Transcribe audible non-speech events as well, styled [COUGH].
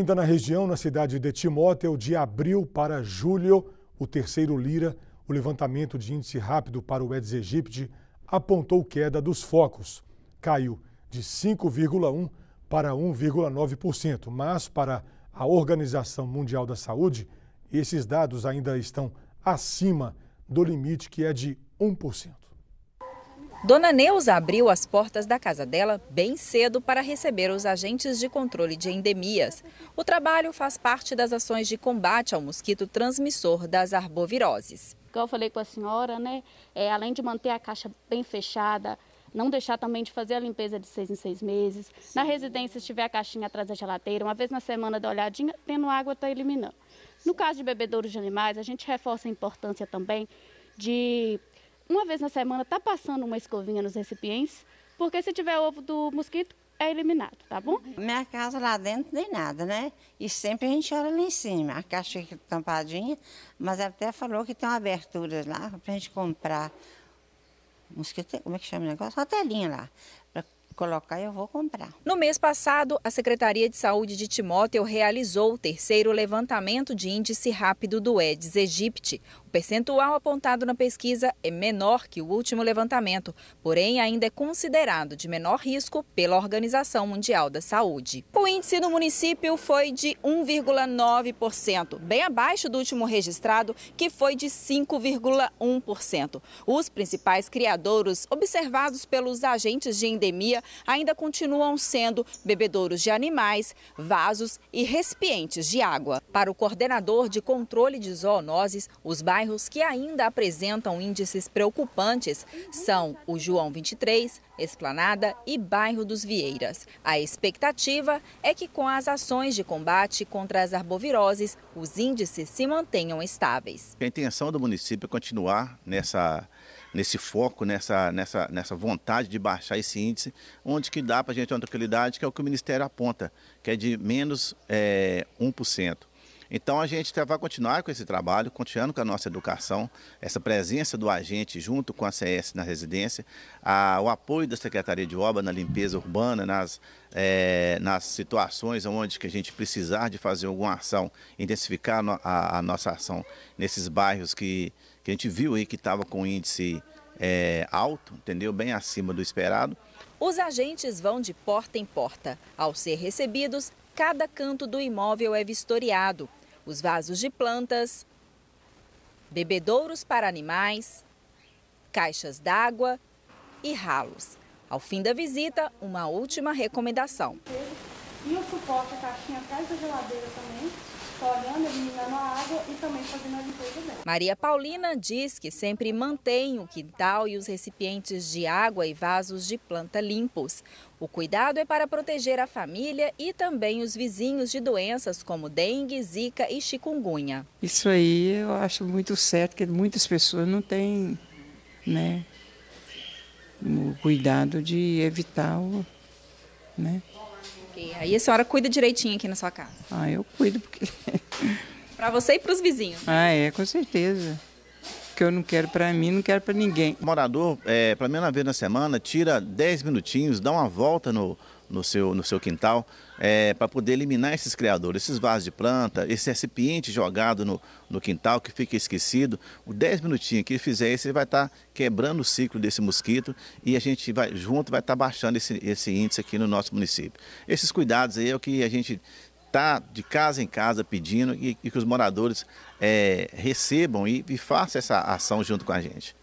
Ainda na região, na cidade de Timóteo, de abril para julho, o terceiro Lira, o levantamento de índice rápido para o Eds Egipte apontou queda dos focos. Caiu de 5,1% para 1,9%, mas para a Organização Mundial da Saúde, esses dados ainda estão acima do limite que é de 1%. Dona Neuza abriu as portas da casa dela bem cedo para receber os agentes de controle de endemias. O trabalho faz parte das ações de combate ao mosquito transmissor das arboviroses. Como eu falei com a senhora, né, é, além de manter a caixa bem fechada, não deixar também de fazer a limpeza de seis em seis meses. Sim. Na residência, se tiver a caixinha atrás da geladeira, uma vez na semana dá olhadinha, tendo água está eliminando. No caso de bebedouros de animais, a gente reforça a importância também de uma vez na semana tá passando uma escovinha nos recipientes, porque se tiver ovo do mosquito, é eliminado, tá bom? Minha casa lá dentro nem nada, né? E sempre a gente olha lá em cima. A caixa fica tampadinha, mas ela até falou que tem uma abertura lá pra gente comprar mosquito, como é que chama o negócio? Uma telinha lá, colocar, eu vou comprar. No mês passado, a Secretaria de Saúde de Timóteo realizou o terceiro levantamento de índice rápido do Aedes aegypti. O percentual apontado na pesquisa é menor que o último levantamento, porém ainda é considerado de menor risco pela Organização Mundial da Saúde. O índice no município foi de 1,9%, bem abaixo do último registrado, que foi de 5,1%. Os principais criadouros observados pelos agentes de endemia ainda continuam sendo bebedouros de animais, vasos e recipientes de água. Para o coordenador de controle de zoonoses, os bairros que ainda apresentam índices preocupantes são o João 23, Esplanada e Bairro dos Vieiras. A expectativa é que com as ações de combate contra as arboviroses, os índices se mantenham estáveis. A intenção do município é continuar nessa nesse foco, nessa, nessa, nessa vontade de baixar esse índice, onde que dá para a gente uma tranquilidade, que é o que o Ministério aponta, que é de menos é, eh, 1%. Então a gente vai continuar com esse trabalho, continuando com a nossa educação, essa presença do agente junto com a CS na residência, a, o apoio da Secretaria de Obra na limpeza urbana, nas, é, nas situações onde que a gente precisar de fazer alguma ação, intensificar a, a nossa ação nesses bairros que, que a gente viu aí que estava com índice é, alto, entendeu? Bem acima do esperado. Os agentes vão de porta em porta. Ao ser recebidos, cada canto do imóvel é vistoriado os vasos de plantas, bebedouros para animais, caixas d'água e ralos. Ao fim da visita, uma última recomendação. E o suporte, a caixinha atrás da geladeira também, explorando, eliminando a água e também fazendo a limpeza dela. Maria Paulina diz que sempre mantém o quintal e os recipientes de água e vasos de planta limpos. O cuidado é para proteger a família e também os vizinhos de doenças como dengue, zika e chikungunya. Isso aí eu acho muito certo, que muitas pessoas não têm né, o cuidado de evitar o, né, Ok. Aí a senhora cuida direitinho aqui na sua casa. Ah, eu cuido porque. [LAUGHS] para você e para os vizinhos. Ah, é, com certeza. Que eu não quero para mim, não quero para ninguém. O morador, é, pelo menos é uma vez na semana, tira 10 minutinhos, dá uma volta no, no seu, no seu quintal, é, eh, para poder eliminar esses criadores, esses vasos de planta, esse recipiente jogado no, no quintal que fica esquecido. O 10 minutinhos que ele fizer isso, ele vai estar tá quebrando o ciclo desse mosquito e a gente vai junto vai estar tá baixando esse, esse índice aqui no nosso município. Esses cuidados aí é o que a gente está de casa em casa pedindo e, e que os moradores é, recebam e, e façam essa ação junto com a gente.